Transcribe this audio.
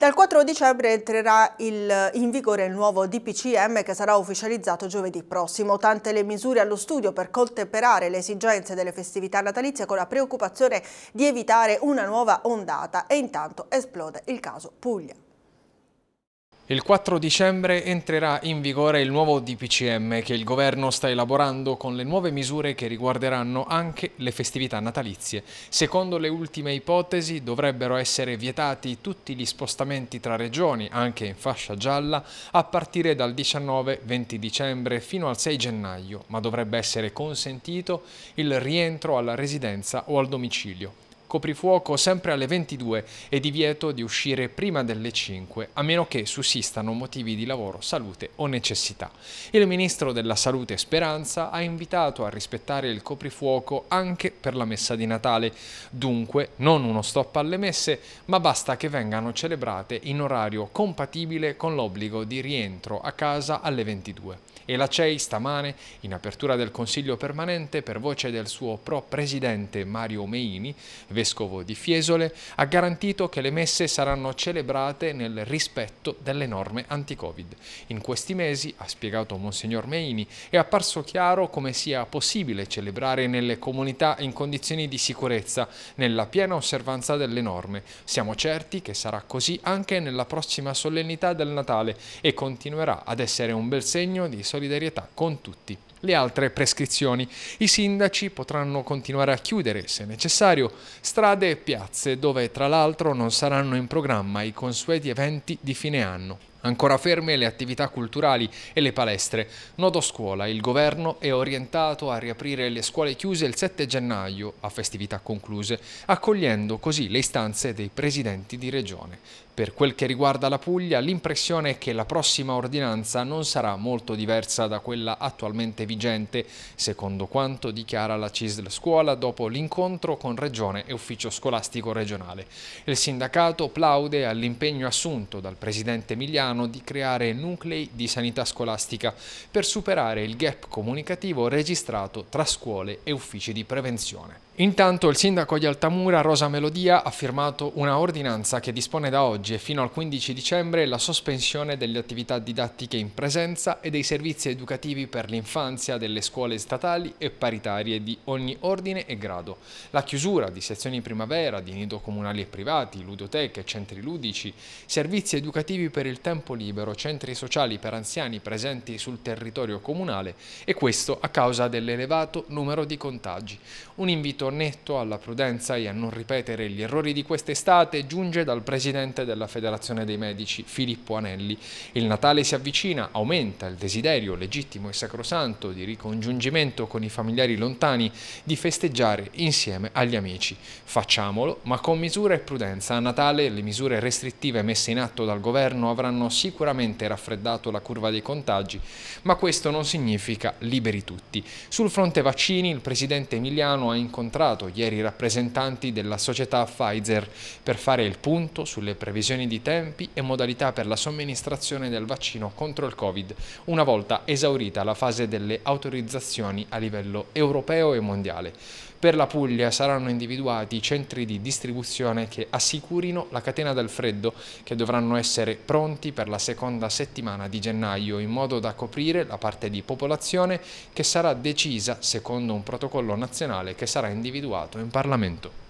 Dal 4 dicembre entrerà il, in vigore il nuovo DPCM che sarà ufficializzato giovedì prossimo. Tante le misure allo studio per contemperare le esigenze delle festività natalizie con la preoccupazione di evitare una nuova ondata e intanto esplode il caso Puglia. Il 4 dicembre entrerà in vigore il nuovo DPCM che il governo sta elaborando con le nuove misure che riguarderanno anche le festività natalizie. Secondo le ultime ipotesi dovrebbero essere vietati tutti gli spostamenti tra regioni, anche in fascia gialla, a partire dal 19-20 dicembre fino al 6 gennaio, ma dovrebbe essere consentito il rientro alla residenza o al domicilio coprifuoco sempre alle 22 e divieto di uscire prima delle 5 a meno che sussistano motivi di lavoro, salute o necessità. Il ministro della Salute Speranza ha invitato a rispettare il coprifuoco anche per la messa di Natale, dunque non uno stop alle messe, ma basta che vengano celebrate in orario compatibile con l'obbligo di rientro a casa alle 22. E la CEI stamane, in apertura del Consiglio permanente, per voce del suo pro-presidente Mario Meini, vescovo di Fiesole, ha garantito che le messe saranno celebrate nel rispetto delle norme anti-Covid. In questi mesi, ha spiegato Monsignor Meini, è apparso chiaro come sia possibile celebrare nelle comunità in condizioni di sicurezza, nella piena osservanza delle norme. Siamo certi che sarà così anche nella prossima solennità del Natale e continuerà ad essere un bel segno di solidarietà solidarietà con tutti. Le altre prescrizioni. I sindaci potranno continuare a chiudere, se necessario, strade e piazze dove tra l'altro non saranno in programma i consueti eventi di fine anno. Ancora ferme le attività culturali e le palestre. Nodo scuola, il governo è orientato a riaprire le scuole chiuse il 7 gennaio a festività concluse, accogliendo così le istanze dei presidenti di regione. Per quel che riguarda la Puglia, l'impressione è che la prossima ordinanza non sarà molto diversa da quella attualmente vigente, secondo quanto dichiara la CISL Scuola dopo l'incontro con Regione e Ufficio Scolastico Regionale. Il sindacato plaude all'impegno assunto dal presidente Migliano Milano di creare nuclei di sanità scolastica per superare il gap comunicativo registrato tra scuole e uffici di prevenzione. Intanto il sindaco di Altamura, Rosa Melodia, ha firmato una ordinanza che dispone da oggi e fino al 15 dicembre la sospensione delle attività didattiche in presenza e dei servizi educativi per l'infanzia delle scuole statali e paritarie di ogni ordine e grado, la chiusura di sezioni primavera, di nido comunali e privati, ludoteche, centri ludici, servizi educativi per il tempo libero, centri sociali per anziani presenti sul territorio comunale e questo a causa dell'elevato numero di contagi. Un invito netto alla prudenza e a non ripetere gli errori di quest'estate giunge dal presidente della Federazione dei Medici, Filippo Anelli. Il Natale si avvicina, aumenta il desiderio legittimo e sacrosanto di ricongiungimento con i familiari lontani, di festeggiare insieme agli amici. Facciamolo, ma con misura e prudenza. A Natale le misure restrittive messe in atto dal governo avranno sicuramente raffreddato la curva dei contagi, ma questo non significa liberi tutti. Sul fronte vaccini il presidente Emiliano ha incontrato incontrato ieri rappresentanti della società Pfizer per fare il punto sulle previsioni di tempi e modalità per la somministrazione del vaccino contro il Covid, una volta esaurita la fase delle autorizzazioni a livello europeo e mondiale. Per la Puglia saranno individuati centri di distribuzione che assicurino la catena del freddo che dovranno essere pronti per la seconda settimana di gennaio in modo da coprire la parte di popolazione che sarà decisa secondo un protocollo nazionale che sarà individuato in Parlamento.